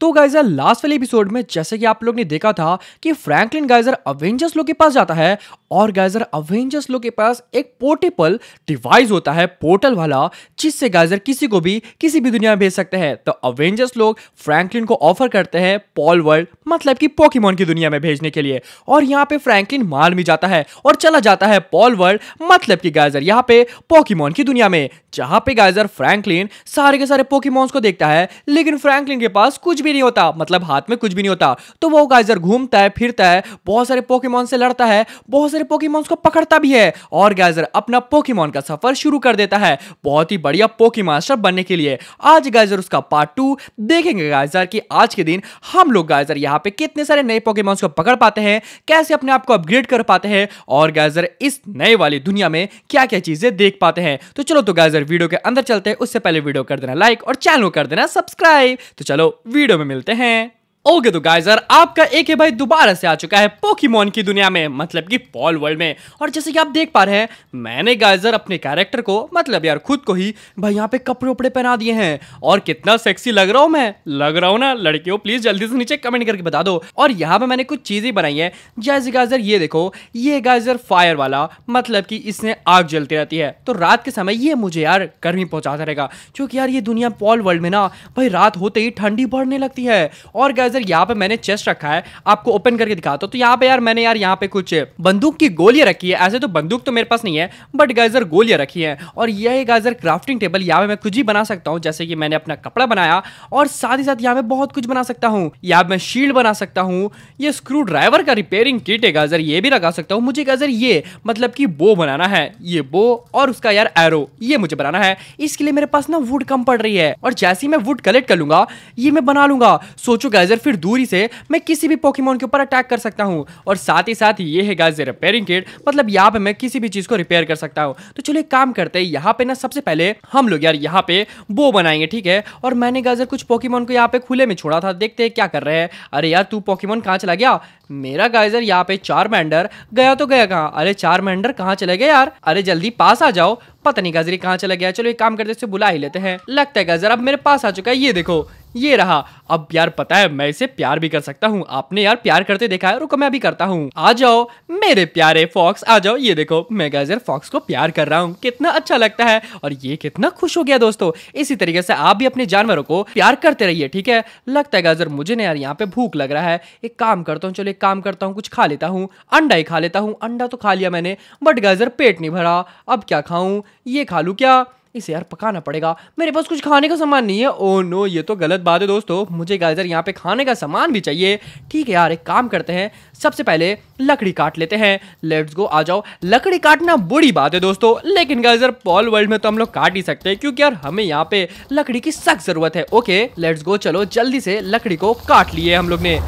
तो geyser last वाले episode में जैसे कि आप लोग ने देखा था कि फ्रैंकलिन गाइजर अवेंजर्स लोग के पास जाता है और गाइजर अवेंजर्स लोग के पास एक पोर्टेबल डिवाइस होता है पोर्टल वाला जिससे गाइजर किसी को भी किसी भी दुनिया में भेज सकते हैं तो अवेंजर्स लोग फ्रैंकलिन को ऑफर करते हैं पॉल वर्ल्ड मतलब कि पोकीमोन की दुनिया में भेजने के लिए और यहाँ पे फ्रैंकलिन मार भी जाता है और चला जाता है पॉल वर्ल्ड मतलब कि गाइजर यहाँ पे पोकीमोन की दुनिया में जहाँ पे गाइजर फ्रैंकलिन सारे के सारे पोकीमोन्स को देखता है लेकिन फ्रैंकलिन के पास कुछ भी नहीं होता मतलब हाथ में कुछ भी नहीं होता तो वो गाइजर घूमता है फिरता है बहुत सारे पोकेमोन से लड़ता है बहुत सारे पोकेमोन को पकड़ता भी है और गाइजर अपना पोकेमोन का सफर शुरू कर देता है बहुत ही बढ़िया पोकी मास्टर बनने के लिए आज गाइजर उसका पार्ट टू देखेंगे गाइजर की आज के दिन हम लोग गाइजर यहाँ पे कितने सारे नए पोकेमोन को पकड़ पाते हैं कैसे अपने आप को अपग्रेड कर पाते हैं और गाइजर इस नए वाली दुनिया में क्या क्या चीजें देख पाते हैं तो चलो तो गाइजर वीडियो के अंदर चलते हैं उससे पहले वीडियो कर देना लाइक और चैनल कर देना सब्सक्राइब तो चलो वीडियो वीडियो में मिलते हैं ओके तो गाइजर आपका एक है भाई दोबारा से आ चुका है पोकीमोन की दुनिया में मतलब कि पॉल वर्ल्ड में और जैसे कि आप देख पा रहे हैं मैंने गाइजर अपने कैरेक्टर को मतलब यार खुद को ही भाई यहाँ पे कपड़े उपड़े पहना दिए हैं और कितना सेक्सी लग रहा हूँ मैं लग रहा हूँ ना लड़कियों प्लीज जल्दी से नीचे कमेंट करके बता दो और यहाँ पे मैंने कुछ चीजें बनाई है जैसे गाइजर ये देखो ये गाइजर फायर वाला मतलब की इसने आग जलती रहती है तो रात के समय ये मुझे यार गर्मी पहुंचाता रहेगा क्योंकि यार ये दुनिया पॉल वर्ल्ड में ना भाई रात होते ही ठंडी बढ़ने लगती है और गाइजर सर यहाँ पे मैंने चेस्ट रखा है आपको ओपन करके दिखाता हूँ तो यहाँ पे यार मैंने यार यहाँ पे कुछ बंदूक की गोलियां रखी है ऐसे तो बंदूक तो मेरे पास नहीं है बट गाइजर गोलियां रखी है और यह गाइजर क्राफ्टिंग टेबल यहाँ पे मैं कुछ ही बना सकता हूँ जैसे कि मैंने अपना कपड़ा बनाया और साथ ही साथ यहाँ पे बहुत कुछ बना सकता हूँ यहाँ मैं शील्ड बना सकता हूँ ये स्क्रू ड्राइवर का रिपेयरिंग किट है गाजर ये भी लगा सकता हूँ मुझे गाजर ये मतलब की बो बनाना है ये बो और उसका यार एरो ये मुझे बनाना है इसके लिए मेरे पास ना वुड कम पड़ रही है और जैसे ही मैं वुड कलेक्ट कर लूंगा ये मैं बना लूंगा सोचो गाइजर फिर दूरी से मैं किसी भी पोकेमोन के ऊपर अटैक कर सकता हूँ और साथ ही साथ ये है गाइस रिपेयरिंग किट मतलब यहाँ पे मैं किसी भी चीज़ को रिपेयर कर सकता हूँ तो चलिए काम करते हैं यहाँ पे ना सबसे पहले हम लोग यार यहाँ पे वो बनाएंगे ठीक है और मैंने गाइज कुछ पोकेमोन को यहाँ पे खुले में छोड़ा था देखते हैं क्या कर रहे हैं अरे यार तू पोकेमोन कहाँ चला गया मेरा गाइजर यहाँ पे चार मैंडर गया तो गया कहाँ अरे चार मैंडर कहाँ चले गए यार अरे जल्दी पास आ जाओ पता नहीं गाजरी कहाँ चला गया चलो एक काम करते इससे बुला ही लेते हैं लगता है गाजर अब मेरे पास आ चुका है ये देखो ये रहा अब यार पता है मैं इसे प्यार भी कर सकता हूँ आपने यार प्यार करते देखा है रुको मैं अभी करता हूँ आ जाओ मेरे प्यारे फॉक्स आ जाओ ये देखो मैं गाजर फॉक्स को प्यार कर रहा हूँ कितना अच्छा लगता है और ये कितना खुश हो गया दोस्तों इसी तरीके से आप भी अपने जानवरों को प्यार करते रहिए ठीक है लगता है गाजर मुझे ना यार यहाँ पे भूख लग रहा है एक काम करता हूँ चलो एक काम करता हूँ कुछ खा लेता हूँ अंडा ही खा लेता हूँ अंडा तो खा लिया मैंने बट गाजर पेट नहीं भरा अब क्या खाऊं ये खा लूँ क्या इसे यार पकाना पड़ेगा मेरे पास कुछ खाने का सामान नहीं है ओ oh नो ये तो गलत बात है दोस्तों मुझे गाजर यहाँ पे खाने का सामान भी चाहिए ठीक है यार एक काम करते हैं सबसे पहले लकड़ी काट लेते हैं लेट्स गो आ जाओ लकड़ी काटना बुरी बात है दोस्तों लेकिन गाजर पॉल वर्ल्ड में तो हम लोग काट ही सकते हैं क्योंकि यार हमें यहाँ पे लकड़ी की सख्त जरूरत है ओके लेट्स गो चलो जल्दी से लकड़ी को काट लिए हम लोग ने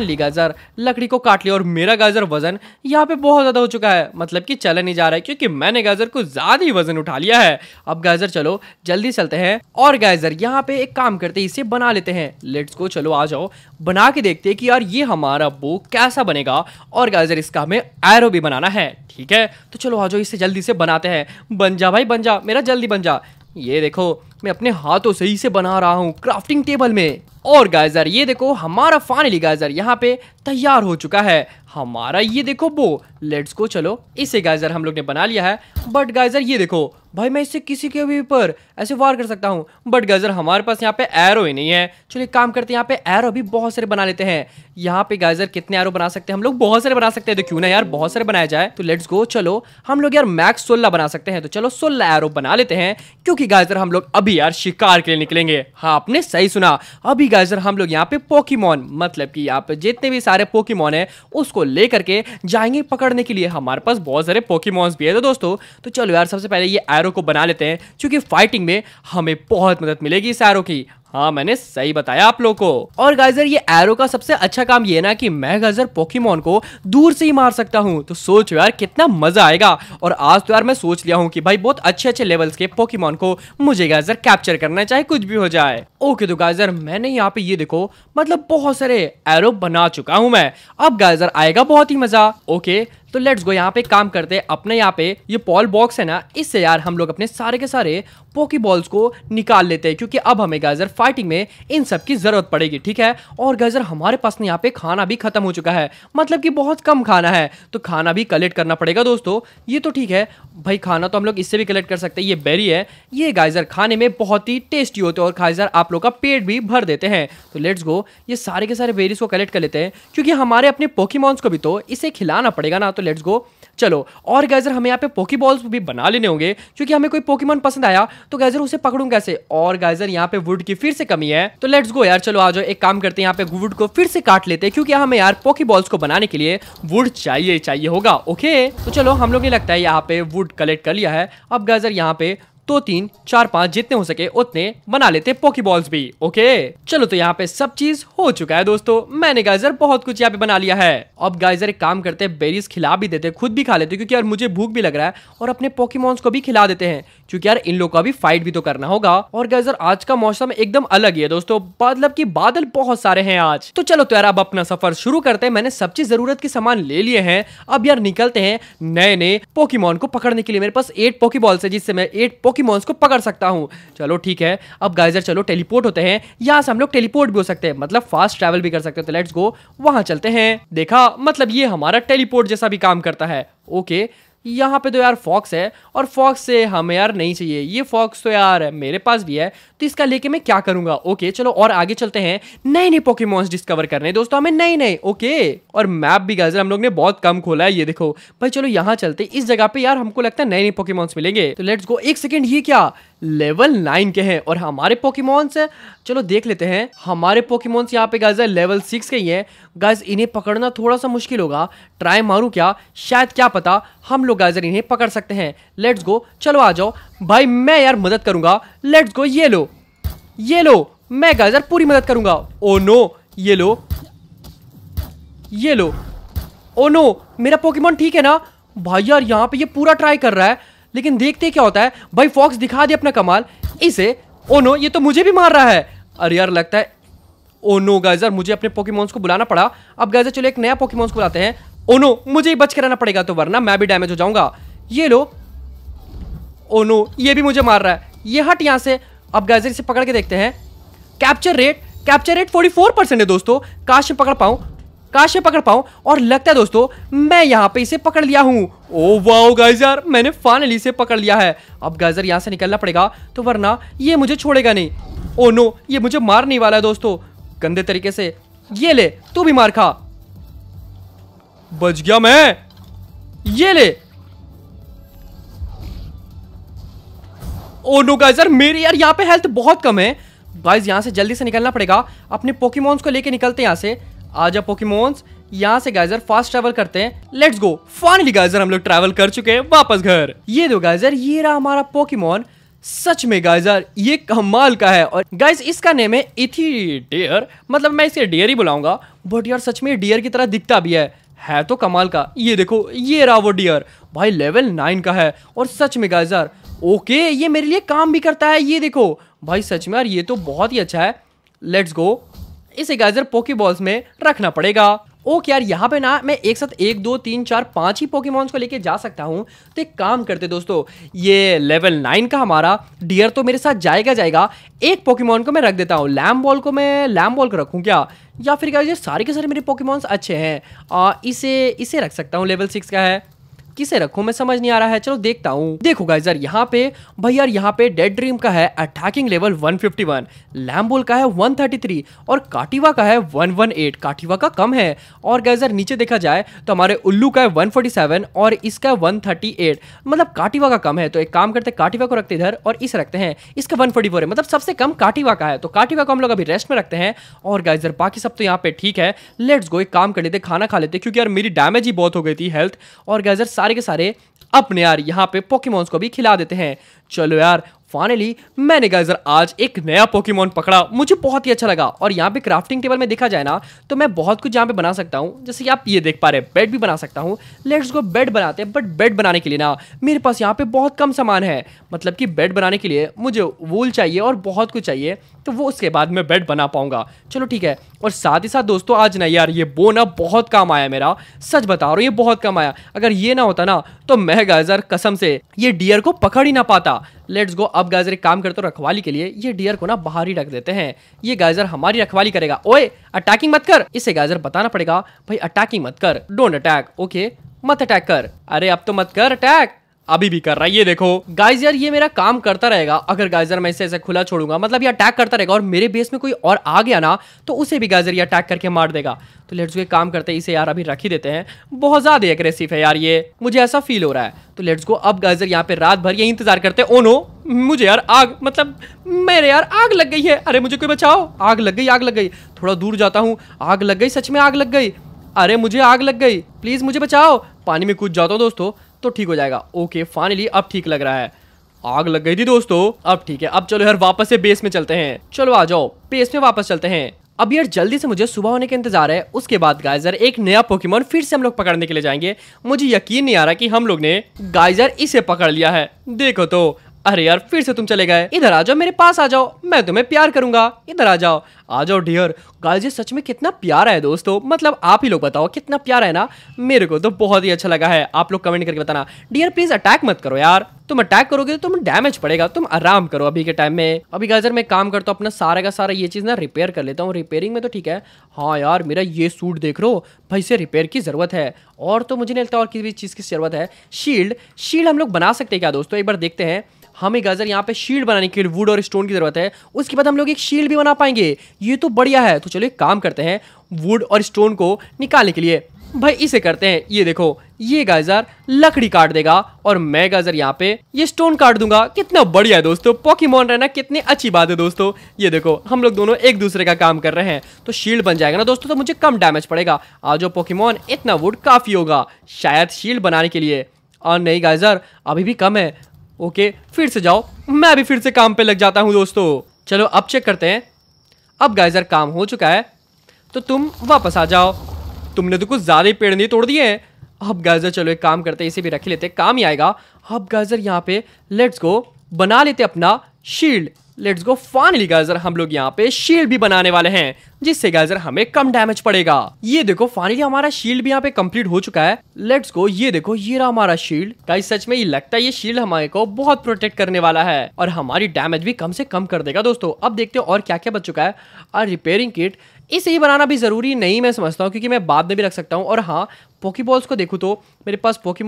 ली गाजर लकड़ी को काट लिया और मेरा गाजर वजन यहाँ पे बहुत ज़्यादा हो चुका है मतलब कि चला नहीं जा रहा है क्योंकि मैंने गाजर को ज़्यादा ही वजन उठा लिया है अब गाजर चलो जल्दी चलते हैं और गाजर यहाँ पे एक काम करते इसे बना लेते हैं लेट्स को चलो आ जाओ बना के देखते कि यार ये हमारा बो कैसा बनेगा और गाजर इसका हमें एरो भी बनाना है ठीक है तो चलो आ जाओ इसे जल्दी से बनाते हैं बन जा भाई बन जा मेरा जल्दी बन जा ये देखो मैं अपने हाथों से इसे बना रहा हूँ क्राफ्टिंग टेबल में और गाइजर ये देखो हमारा फाइनली गाइजर यहाँ पे तैयार हो चुका है हमारा ये देखो बो लेट्स को चलो इसे गाइजर हम लोग ने बना लिया है बट गाइजर ये देखो भाई मैं इससे किसी के भी ऊपर ऐसे वार कर सकता हूँ बट गाइजर हमारे पास यहाँ पे एरो ही नहीं है चलिए काम करते हैं यहाँ पे एरो भी बहुत सारे बना लेते हैं यहाँ पे गाइजर कितने एरो बना सकते हैं हम लोग बहुत सारे बना सकते हैं तो क्यों ना यार बहुत सारे बनाया जाए तो लेट्स गो चलो हम लोग यार मैक्स सोलह बना सकते हैं तो चलो सोलह एरो बना लेते हैं क्योंकि गाइजर हम लोग अभी यार शिकार के लिए निकलेंगे हाँ आपने सही सुना अभी गाइजर हम लोग यहाँ पे पोकीमोन मतलब की यहाँ पे जितने भी सारे पोकीमोन है उसको को लेकर के जाएंगे पकड़ने के लिए हमारे पास बहुत सारे पोकीमोन्स भी है तो दोस्तों तो चलो यार सबसे पहले ये एरो को बना लेते हैं क्योंकि फाइटिंग में हमें बहुत मदद मिलेगी इस एरो की हाँ मैंने सही बताया आप लोग को और गाइजर ये एरो का सबसे अच्छा काम ये ना कि मैं गाइजर पोकीमोन को दूर से ही मार सकता हूँ तो सोच यार कितना मजा आएगा और आज तो यार मैं सोच लिया हूँ कि भाई बहुत अच्छे अच्छे लेवल्स के पोकीमोन को मुझे गाइजर कैप्चर करना चाहे कुछ भी हो जाए ओके तो गाइजर मैंने यहाँ पे ये देखो मतलब बहुत सारे एरो बना चुका हूँ मैं अब गाइजर आएगा बहुत ही मजा ओके तो लेट्स गो यहाँ पे काम करते हैं अपने यहाँ पे ये पॉल बॉक्स है ना इससे यार हम लोग अपने सारे के सारे पोकी बॉल्स को निकाल लेते हैं क्योंकि अब हमें गाजर फाइटिंग में इन सब की जरूरत पड़ेगी ठीक है और गाजर हमारे पास ना यहाँ पे खाना भी खत्म हो चुका है मतलब कि बहुत कम खाना है तो खाना भी कलेक्ट करना पड़ेगा दोस्तों ये तो ठीक है भाई खाना तो हम लोग इससे भी कलेक्ट कर सकते हैं ये बेरी है ये गाइजर खाने में बहुत ही टेस्टी होते हैं और गाइजर आप लोग का पेट भी भर देते हैं तो लेट्स गो ये सारे के सारे बेरीज को कलेक्ट कर लेते हैं क्योंकि हमारे अपने पोकी को भी तो इसे खिलाना पड़ेगा ना तो तो लेट्स गो चलो और गैजर हमें यहाँ पे पोकी बॉल्स भी बना लेने होंगे क्योंकि हमें कोई पोकीमोन पसंद आया तो गैजर उसे पकड़ूं कैसे और गैजर यहाँ पे वुड की फिर से कमी है तो लेट्स गो यार चलो आ जाओ एक काम करते हैं यहाँ पे वुड को फिर से काट लेते हैं क्योंकि हमें यार पोकी बॉल्स को बनाने के लिए वुड चाहिए चाहिए होगा ओके तो चलो हम लोग ने लगता है यहाँ पे वुड कलेक्ट कर लिया है अब गैजर यहाँ पे दो तीन चार पाँच जितने हो सके उतने बना लेते पोकी बॉल्स भी ओके चलो तो यहाँ पे सब चीज हो चुका है दोस्तों मैंने गाइजर बहुत कुछ यहाँ पे बना लिया है अब गाइजर एक काम करते हैं बेरीज खिला भी देते खुद भी खा लेते क्योंकि यार मुझे भूख भी लग रहा है और अपने पोकीमॉन्स को भी खिला देते हैं क्योंकि यार इन लोग का भी फाइट भी तो करना होगा और गाइजर आज का मौसम एकदम अलग ही है दोस्तों मतलब की बादल बहुत सारे हैं आज तो चलो तो यार अब अपना सफर शुरू करते हैं मैंने सब चीज जरूरत के सामान ले लिए हैं अब यार निकलते हैं नए नए पोकीमोन को पकड़ने के लिए मेरे पास एट पोकी बॉल्स है जिससे मैं एट पोकी पोकीमोन्स को पकड़ सकता हूँ चलो ठीक है अब गाइजर चलो टेलीपोर्ट होते हैं यहाँ से हम लोग टेलीपोर्ट भी हो सकते हैं मतलब फास्ट ट्रेवल भी कर सकते हैं तो लेट्स गो वहाँ चलते हैं देखा मतलब ये हमारा टेलीपोर्ट जैसा भी काम करता है ओके यहाँ पे तो यार फॉक्स है और फॉक्स से हमें यार नहीं चाहिए ये फॉक्स तो यार मेरे पास भी है तो इसका लेके मैं क्या करूंगा ओके चलो और आगे चलते हैं नए नए पोकेमोन्स डिस्कवर करने दोस्तों हमें नए नए ओके और मैप भी गाजर हम लोग ने बहुत कम खोला है ये देखो भाई चलो यहाँ चलते इस जगह पे यार हमको लगता है नए नए पोकेमोन्स मिलेंगे तो लेट्स गो एक सेकेंड ये क्या लेवल नाइन के हैं और हमारे पोकेमोन्स चलो देख लेते हैं हमारे पोकेमोन्स यहाँ पे गाइज लेवल सिक्स के ही है गाइज इन्हें पकड़ना थोड़ा सा मुश्किल होगा ट्राई मारू क्या शायद क्या पता हम लोग गाइजर इन्हें पकड़ सकते हैं लेट्स गो चलो आ जाओ भाई मैं यार मदद करूंगा लेट्स गो ये लो ये लो मैं गाइजर पूरी मदद करूंगा ओ oh नो ये लो ये लो ओ oh नो मेरा पोकेमोन ठीक है ना भाई यार यहाँ पे ये पूरा ट्राई कर रहा है लेकिन देखते क्या होता है भाई फॉक्स दिखा दे अपना कमाल इसे ओ oh नो ये तो मुझे भी मार रहा है अरे यार लगता है ओ नो गाइजर मुझे अपने पोकेमोन्स को बुलाना पड़ा अब गाइजर चलो एक नया पोकेमोन्स को बुलाते हैं ओनो oh मुझे बच रहना पड़ेगा तो वरना मैं भी डैमेज हो जाऊंगा ये लो ओनो oh ये भी मुझे मार रहा है ये हट यहाँ से अब गैजर इसे पकड़ के देखते हैं capture rate capture rate 44 percent है दोस्तों काश मैं पकड़ पाऊं काश मैं पकड़ पाऊं और लगता है दोस्तों मैं यहाँ पे इसे पकड़ लिया हूँ ओ वाओ गाइजर मैंने फाइनली इसे पकड़ लिया है अब गाइजर यहाँ से निकलना पड़ेगा तो वरना ये मुझे छोड़ेगा नहीं ओ oh नो ये मुझे मारने वाला है दोस्तों गंदे तरीके से ये ले तू भी मार खा बच गया मैं ये ले ओ नो गाइस यार मेरी यार यहाँ पे हेल्थ बहुत कम है गाइस यहाँ से जल्दी से निकलना पड़ेगा अपने पोकीमोन्स को लेके निकलते हैं यहाँ से आ आजा पोकीमोन्स यहाँ से गाइजर फास्ट ट्रेवल करते हैं लेट्स गो फाइनली गाइजर हम लोग ट्रेवल कर चुके हैं वापस घर ये दो गाइजर ये रहा हमारा पोकीमोन सच में गाइजर ये कमाल का है और गाइज इसका नेम है इथी डेयर मतलब मैं इसे डेयर ही बुलाऊंगा बट यार सच में डेयर की तरह दिखता भी है है तो कमाल का ये देखो ये रहा वो डियर भाई लेवल नाइन का है और सच में गाइस यार ओके ये मेरे लिए काम भी करता है ये देखो भाई सच में यार ये तो बहुत ही अच्छा है लेट्स गो इसे गाइजर पोकी बॉल्स में रखना पड़ेगा ओके यार यहाँ पे ना मैं एक साथ एक दो तीन चार पांच ही पोकेमॉन्स को लेके जा सकता हूँ तो एक काम करते दोस्तों ये लेवल नाइन का हमारा डियर तो मेरे साथ जाएगा जाएगा एक पोकेमॉन को मैं रख देता हूँ लैम बॉल को मैं लैम बॉल को रखूँ क्या या फिर क्या सारे के सारे मेरे पोकेमॉन्स अच्छे हैं इसे इसे रख सकता हूँ लेवल सिक्स का है किसे रखू मैं समझ नहीं आ रहा है चलो देखता हूँ देखो गाइज यार यहाँ पे भाई यार यहाँ पे डेड ड्रीम का है अटैकिंग लेवल 151 फिफ्टी लैम्बोल का है 133 और काटिवा का है 118 काटिवा का कम है और गाइज यार नीचे देखा जाए तो हमारे उल्लू का है 147 और इसका 138 मतलब काटिवा का कम है तो एक काम करते काटिवा को रखते इधर और इस रखते हैं इसका वन है मतलब सबसे कम काटिवा का है तो काटिवा को हम लोग अभी रेस्ट में रखते हैं और गाइज यार बाकी सब तो यहाँ पे ठीक है लेट्स गो एक काम कर लेते खाना खा लेते क्योंकि यार मेरी डैमेज ही बहुत हो गई थी हेल्थ और गाइज यार सारे के सारे अपने यार यहाँ पे पोकेमोन्स को भी खिला देते हैं चलो यार फाइनली मैंने सर आज एक नया पोकेमोन पकड़ा मुझे बहुत ही अच्छा लगा और यहाँ पे क्राफ्टिंग टेबल में देखा जाए ना तो मैं बहुत कुछ यहाँ पे बना सकता हूँ जैसे आप ये देख पा रहे हैं बेड भी बना सकता हूँ लेट्स गो बेड बनाते हैं बट बेड बनाने के लिए ना मेरे पास यहाँ पे बहुत कम सामान है मतलब कि बेड बनाने के लिए मुझे वूल चाहिए और बहुत कुछ चाहिए तो वो उसके बाद मैं बेड बना पाऊंगा चलो ठीक है और साथ ही साथ दोस्तों आज ना यार ये बो ना बहुत काम आया मेरा सच बता रहा हूँ ये बहुत काम आया अगर ये ना होता ना तो मैं गाइजर कसम से ये डियर को पकड़ ही ना पाता लेट्स गो अब गाइजर एक काम करते हो रखवाली के लिए ये डियर को ना बाहर ही रख देते हैं ये गाइजर हमारी रखवाली करेगा ओए अटैकिंग मत कर इसे गाइजर बताना पड़ेगा भाई अटैकिंग मत कर डोंट अटैक ओके मत अटैक कर अरे अब तो मत कर अटैक अभी भी कर रहा है ये देखो गाइज यार ये मेरा काम करता रहेगा अगर गाइजर मैं इसे ऐसे खुला छोड़ूंगा मतलब ये अटैक करता रहेगा और मेरे बेस में कोई और आ गया ना तो उसे भी गाइजर ये अटैक करके मार देगा तो लेट्स गो काम करते इसे यार अभी रख ही देते हैं बहुत ज्यादा एग्रेसिव है यार ये मुझे ऐसा फील हो रहा है तो लेट्स गो अब गाइजर यहाँ पे रात भर ये इंतजार करते हैं ओ oh नो मुझे यार आग मतलब मेरे यार आग लग गई है अरे मुझे कोई बचाओ आग लग गई आग लग गई थोड़ा दूर जाता हूँ आग लग गई सच में आग लग गई अरे मुझे आग लग गई प्लीज मुझे बचाओ पानी में कूद जाता हूँ दोस्तों तो ठीक हो जाएगा ओके फाइनली अब ठीक लग रहा है आग लग गई थी दोस्तों अब ठीक है अब चलो यार वापस से बेस में चलते हैं चलो आ जाओ बेस में वापस चलते हैं अब यार जल्दी से मुझे सुबह होने का इंतजार है उसके बाद गाइजर एक नया पोकेमोन फिर से हम लोग पकड़ने के लिए जाएंगे मुझे यकीन नहीं आ रहा कि हम लोग ने गाइजर इसे पकड़ लिया है देखो तो अरे यार फिर से तुम चले गए इधर आ जाओ मेरे पास आ जाओ मैं तुम्हें प्यार करूंगा इधर आ जाओ आ जाओ डियर गाइस सच में कितना प्यारा है दोस्तों मतलब आप ही लोग बताओ कितना प्यारा है ना मेरे को तो बहुत ही अच्छा लगा है आप लोग कमेंट करके बताना डियर प्लीज अटैक मत करो यार तुम अटैक करोगे तो तुम डैमेज पड़ेगा तुम आराम करो अभी के टाइम में अभी गाजर मैं काम करता हूँ अपना सारा का सारा ये चीज़ ना रिपेयर कर लेता हूँ रिपेयरिंग में तो ठीक है हाँ यार मेरा ये सूट देख रो भाई से रिपेयर की ज़रूरत है और तो मुझे नहीं लगता और किसी भी चीज़ की ज़रूरत है शील्ड शील्ड हम लोग बना सकते हैं क्या दोस्तों एक बार देखते हैं हमें गाजर यहाँ पे शील्ड बनाने के लिए वुड और स्टोन की ज़रूरत है उसके बाद हम लोग एक शील्ड भी बना पाएंगे ये तो बढ़िया है तो चलो एक काम करते हैं वुड और स्टोन को निकालने के लिए भाई इसे करते हैं ये देखो ये गाजर लकड़ी काट देगा और मैं गाजर यहाँ पे ये स्टोन काट दूंगा कितना बढ़िया है दोस्तों पॉकीमोन रहना कितनी अच्छी बात है दोस्तों ये देखो हम लोग दोनों एक दूसरे का काम कर रहे हैं तो शील्ड बन जाएगा ना दोस्तों तो मुझे कम डैमेज पड़ेगा आज पॉकीमोन इतना वुड काफ़ी होगा शायद शील्ड बनाने के लिए और नहीं गाजर अभी भी कम है ओके फिर से जाओ मैं भी फिर से काम पे लग जाता हूँ दोस्तों चलो अब चेक करते हैं अब गाइजर काम हो चुका है तो तुम वापस आ जाओ तुमने तो कुछ ज़्यादा ही पेड़ नहीं तोड़ दिए हैं अब गाइजर चलो एक काम करते हैं इसे भी रख लेते काम ही आएगा अब गाइजर यहाँ पे लेट्स गो बना लेते अपना shield let's go finally guys हम लोग यहाँ पे शील्ड भी बनाने वाले हैं जिससे गाइजर हमें कम डैमेज पड़ेगा ये देखो फाइनली हमारा शील्ड भी यहाँ पे कंप्लीट हो चुका है लेट्स गो ये देखो ये रहा हमारा शील्ड गाइस सच में ये लगता है ये शील्ड हमारे को बहुत प्रोटेक्ट करने वाला है और हमारी डैमेज भी कम से कम कर देगा दोस्तों अब देखते हो और क्या क्या बच चुका है और रिपेयरिंग किट इसे ही बनाना भी ज़रूरी नहीं मैं समझता हूँ क्योंकि मैं बाद में भी रख सकता हूँ और हाँ पोकी को देखू तो मेरे पास पोकी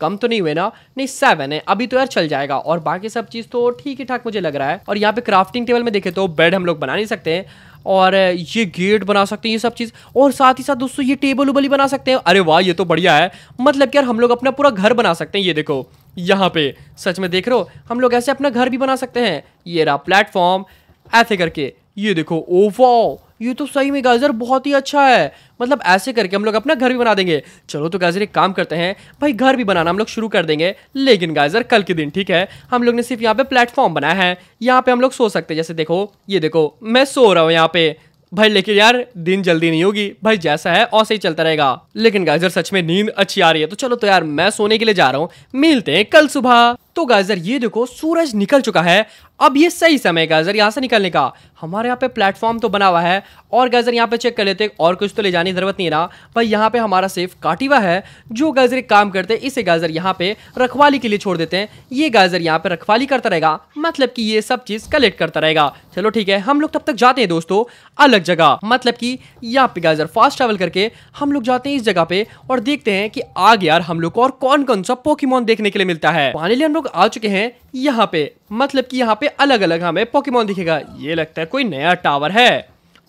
कम तो नहीं हुए ना नहीं सेवन है अभी तो यार चल जाएगा और बाकी सब चीज़ तो ठीक ही ठाक मुझे लग रहा है और यहाँ पे क्राफ्टिंग टेबल में देखे तो बेड हम लोग बना नहीं सकते हैं और ये गेट बना सकते हैं ये सब चीज़ और साथ ही साथ दोस्तों ये टेबल उबल ही बना सकते हैं अरे वाह ये तो बढ़िया है मतलब यार हम लोग अपना पूरा घर बना सकते हैं ये देखो यहाँ पे सच में देख रहे हो हम लोग ऐसे अपना घर भी बना सकते हैं ये रहा प्लेटफॉर्म ऐसे करके ये देखो ओफो ये तो सही में गाजर बहुत ही अच्छा है मतलब ऐसे करके हम लोग अपना घर भी बना देंगे चलो तो गाजर एक काम करते हैं भाई घर भी बनाना हम लोग शुरू कर देंगे लेकिन गाजर कल के दिन ठीक है हम लोग ने सिर्फ यहाँ पे प्लेटफॉर्म बनाया है यहाँ पे हम लोग सो सकते हैं जैसे देखो ये देखो मैं सो रहा हूँ यहाँ पे भाई लेकिन यार दिन जल्दी नहीं होगी भाई जैसा है और सही चलता रहेगा लेकिन गाजर सच में नींद अच्छी आ रही है तो चलो तो यार मैं सोने के लिए जा रहा हूँ मिलते हैं कल सुबह तो गाजर ये देखो सूरज निकल चुका है अब ये सही समय गाजर यहाँ से निकलने का हमारे यहाँ पे प्लेटफॉर्म तो बना हुआ है और गाजर यहाँ पे चेक कर लेते हैं और कुछ तो ले जाने की जरूरत नहीं रहा पर भाई यहाँ पे हमारा सेफ काटिवा है जो गाजर एक काम करते हैं इसे गाइजर यहाँ पे रखवाली के लिए छोड़ देते हैं ये गाजर यहाँ पे रखवाली करता रहेगा मतलब की ये सब चीज़ कलेक्ट करता रहेगा चलो ठीक है हम लोग तब तक जाते हैं दोस्तों अलग जगह मतलब की यहाँ पे गाजर फास्ट ट्रेवल करके हम लोग जाते हैं इस जगह पे और देखते हैं कि आगे यार हम लोग को और कौन कौन सा पोकीमोन देखने के लिए मिलता है फाइनली हम लोग आ चुके हैं यहाँ पे मतलब कि यहाँ पे अलग अलग हमें पोकेमोन दिखेगा ये लगता है कोई नया टावर है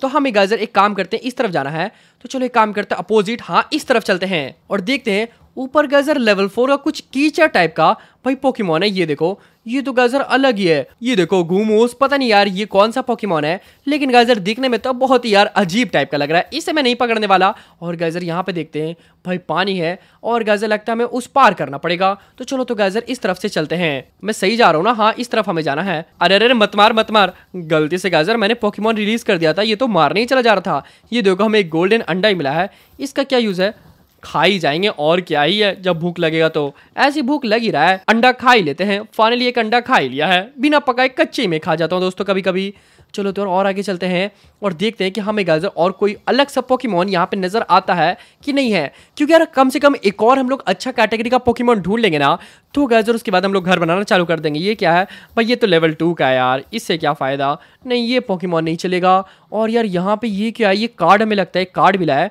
तो हम गाजर एक काम करते हैं इस तरफ जाना है तो चलो एक काम करते हैं अपोजिट हाँ इस तरफ चलते हैं और देखते हैं ऊपर गाजर लेवल फोर का कुछ कीचड़ टाइप का भाई पोकेमोन है ये देखो ये तो गाजर अलग ही है ये देखो घूमूस पता नहीं यार ये कौन सा पॉकीमोन है लेकिन गाजर दिखने में तो बहुत ही यार अजीब टाइप का लग रहा है इसे मैं नहीं पकड़ने वाला और गाजर यहाँ पे देखते हैं भाई पानी है और गाजर लगता है हमें उस पार करना पड़ेगा तो चलो तो गाजर इस तरफ से चलते हैं मैं सही जा रहा हूँ ना हाँ इस तरफ हमें जाना है अरे अरे मत मार मत मार गलती से गाजर मैंने पॉकीमोन रिलीज कर दिया था ये तो मारने ही चला जा रहा था ये देखो हमें एक गोल्डन अंडा ही मिला है इसका क्या यूज़ है खा ही जाएंगे और क्या ही है जब भूख लगेगा तो ऐसी भूख लग ही रहा है अंडा खा ही लेते हैं फाइनली एक अंडा खा ही लिया है बिना पकाए कच्चे में खा जाता हूँ दोस्तों कभी कभी चलो तो और आगे चलते हैं और देखते हैं कि हमें गाजर और कोई अलग सा पोकीमोन यहाँ पे नज़र आता है कि नहीं है क्योंकि यार कम से कम एक और हम लोग अच्छा कैटेगरी का पोकीमोन ढूंढ लेंगे ना तो गाजर उसके बाद हम लोग घर बनाना चालू कर देंगे ये क्या है भाई ये तो लेवल टू का है यार इससे क्या फ़ायदा नहीं ये पोकीमोन नहीं चलेगा और यार यहाँ पर ये क्या है ये कार्ड हमें लगता है कार्ड मिला है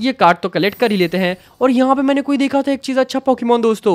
ये कार्ड तो कलेक्ट कर ही लेते हैं और यहाँ पे मैंने कोई देखा था एक चीज़ अच्छा पॉकीमोन दोस्तों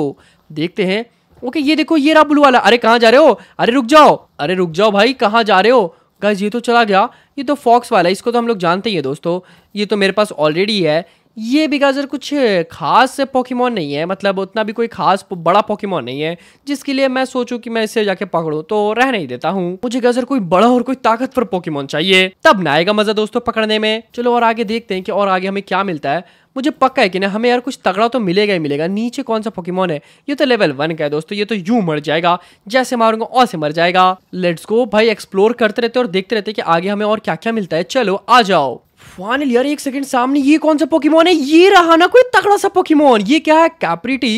देखते हैं ओके ये देखो ये रहा ब्लू वाला अरे कहाँ जा रहे हो अरे रुक जाओ अरे रुक जाओ भाई कहाँ जा रहे हो गाइज ये तो चला गया ये तो फॉक्स वाला इसको तो हम लोग जानते ही हैं दोस्तों ये तो मेरे पास ऑलरेडी है ये बिगाजर कुछ खास पॉकीमोन नहीं है मतलब उतना भी कोई खास बड़ा पोकीमोन नहीं है जिसके लिए मैं सोचूं कि मैं इसे जाके पकड़ूं तो रह नहीं देता हूँ मुझे गजर कोई बड़ा और कोई ताकतवर पॉकीमोन चाहिए तब ना आएगा मजा दोस्तों पकड़ने में चलो और आगे देखते हैं कि और आगे हमें क्या मिलता है मुझे पक्का है कि ना हमें यार कुछ तगड़ा तो मिलेगा ही मिलेगा नीचे कौन सा पोकेमोन है ये तो लेवल वन का है दोस्तों ये तो यू मर जाएगा जैसे मारूंगा और से मर जाएगा लेट्स गो भाई एक्सप्लोर करते रहते और देखते रहते कि आगे हमें और क्या क्या मिलता है चलो आ जाओ फाइनल यार एक सेकंड सामने ये कौन सा पोकीमोन है ये रहा ना कोई तगड़ा सा पोकीमोन ये क्या है कैप्रिटी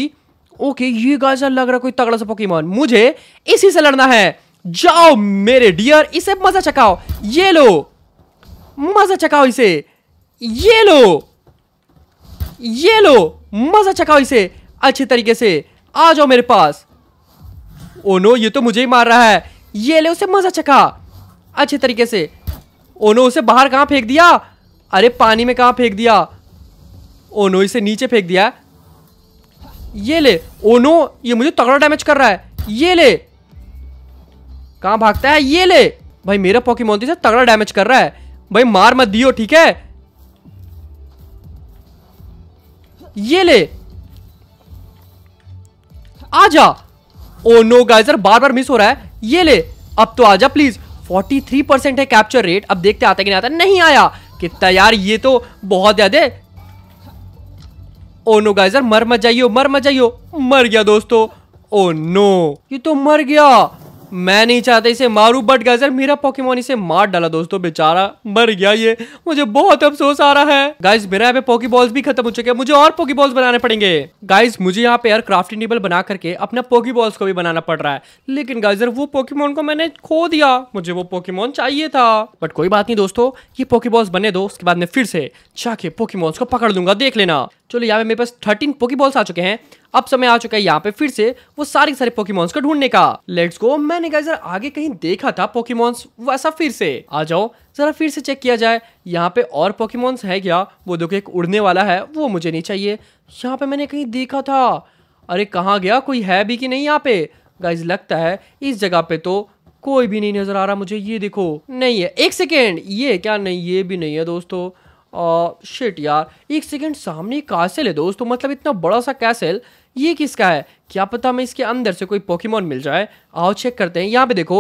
ओके ये गाजा लग रहा कोई तगड़ा सा पोकीमोन मुझे इसी से लड़ना है जाओ मेरे डियर इसे मजा चकाओ ये लो मजा चकाओ इसे ये लो ये लो मजा चकाओ इसे अच्छे तरीके से आ जाओ मेरे पास ओ नो ये तो मुझे ही मार रहा है ये ले उसे मजा चका अच्छे तरीके से ओ नो उसे बाहर कहां फेंक दिया अरे पानी में कहाँ फेंक दिया ओनो इसे नीचे फेंक दिया ये ले ओनो ये मुझे तगड़ा डैमेज कर रहा है ये ले कहाँ भागता है ये ले भाई मेरा पॉकीमोन तो से तगड़ा डैमेज कर रहा है भाई मार मत दियो ठीक है ये ले आ ओ नो गाइजर बार बार मिस हो रहा है ये ले अब तो आ जा प्लीज 43 परसेंट है कैप्चर रेट अब देखते आता कि नहीं आता नहीं आया कितना यार ये तो बहुत ज्यादा ओ नो गाइजर मर मत जाइयो मर मत जाइयो मर गया दोस्तों ओ oh नो ये तो मर गया मैं नहीं चाहता इसे मारू बट गाइजर मेरा पोकेमोन इसे मार डाला दोस्तों बेचारा मर गया ये मुझे बहुत अफसोस आ रहा है गाइज मेरा यहाँ पे पोकी बॉल्स भी खत्म हो चुके हैं मुझे और पोकीबॉल्स बॉल्स बनाने पड़ेंगे गाइज मुझे यहाँ पे यार क्राफ्टिंग टेबल बना करके अपना पोकीबॉल्स बॉल्स को भी बनाना पड़ रहा है लेकिन गाइजर वो पोकीमोन को मैंने खो दिया मुझे वो पोकीमोन चाहिए था बट कोई बात नहीं दोस्तों ये पॉकी बॉल्स बने दो उसके बाद में फिर से जाके पोकीमोन्स को पकड़ लूंगा देख लेना चलो यहाँ पे मेरे पास थर्टीन पोकीबॉल्स बॉल्स आ चुके हैं अब समय आ चुका है यहाँ पे फिर से वो सारे सारे पोकीमोन्स को ढूंढने का लेट्स गो मैंने कहा जरा आगे कहीं देखा था पोकीमोन्स वैसा फिर से आ जाओ जरा फिर से चेक किया जाए यहाँ पे और पोकीमोन्स है क्या वो देखो एक उड़ने वाला है वो मुझे नहीं चाहिए यहाँ पे मैंने कहीं देखा था अरे कहाँ गया कोई है भी कि नहीं यहाँ पे गाइज लगता है इस जगह पे तो कोई भी नहीं नज़र आ रहा मुझे ये देखो नहीं है एक सेकेंड ये क्या नहीं ये भी नहीं है दोस्तों आ, शिट यार एक सेकेंड सामने कैसेल है दोस्तों मतलब इतना बड़ा सा कैसेल ये किसका है क्या पता हमें इसके अंदर से कोई पोकीमोन मिल जाए आओ चेक करते हैं यहाँ पे देखो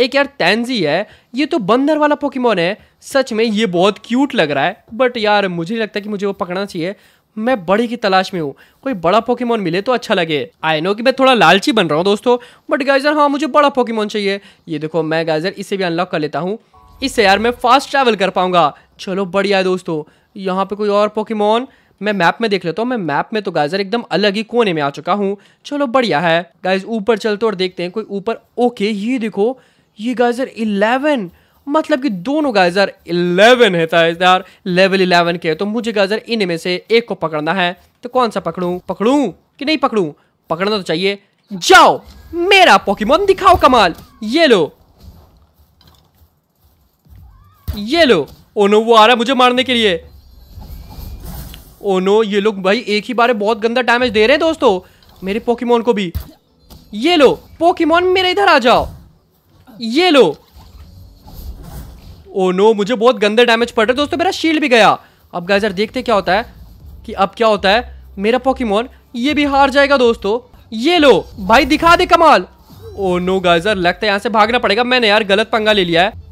एक यार तैनजी है ये तो बंदर वाला पोकीमोन है सच में ये बहुत क्यूट लग रहा है बट यार मुझे नहीं लगता कि मुझे वो पकड़ना चाहिए मैं बड़े की तलाश में हूँ कोई बड़ा पोकेमोन मिले तो अच्छा लगे आई नो कि मैं थोड़ा लालची बन रहा हूँ दोस्तों बट गाइजर हाँ मुझे बड़ा पोकेमोन चाहिए ये देखो मैं गाइजर इसे भी अनलॉक कर लेता हूँ इससे यार मैं फास्ट ट्रैवल कर पाऊंगा चलो बढ़िया है दोस्तों यहाँ पे कोई और पोकेमोन मैं मैप में देख लेता हूँ मैं मैप में तो गाइजर एकदम अलग ही कोने में आ चुका हूँ चलो बढ़िया है गाइज ऊपर चलते और देखते हैं कोई ऊपर ओके ये देखो ये गाइजर इलेवन मतलब कि दोनों गाइजर इलेवन है यार लेवल इलेवन के तो मुझे गाइजर इनमें से एक को पकड़ना है तो कौन सा पकड़ू पकड़ू कि नहीं पकड़ू पकड़ना तो चाहिए जाओ मेरा पॉकीमोन दिखाओ कमाल ये लो ये लो ओनो वो आ रहा है मुझे मारने के लिए ओ oh नो ये लोग भाई एक ही बार बहुत गंदा डैमेज दे रहे हैं दोस्तों मेरे पोकीमोन को भी ये लो पोकीमोन मेरे इधर आ जाओ ये लो ओ oh नो मुझे बहुत गंदे डैमेज पड़ रहा है दोस्तों मेरा शील्ड भी गया अब गाइजर देखते क्या होता है कि अब क्या होता है मेरा पोकीमोन ये भी हार जाएगा दोस्तों ये लो भाई दिखा दे कमाल ओ नो गाइजर लगता है यहाँ से भागना पड़ेगा मैंने यार गलत पंगा ले लिया है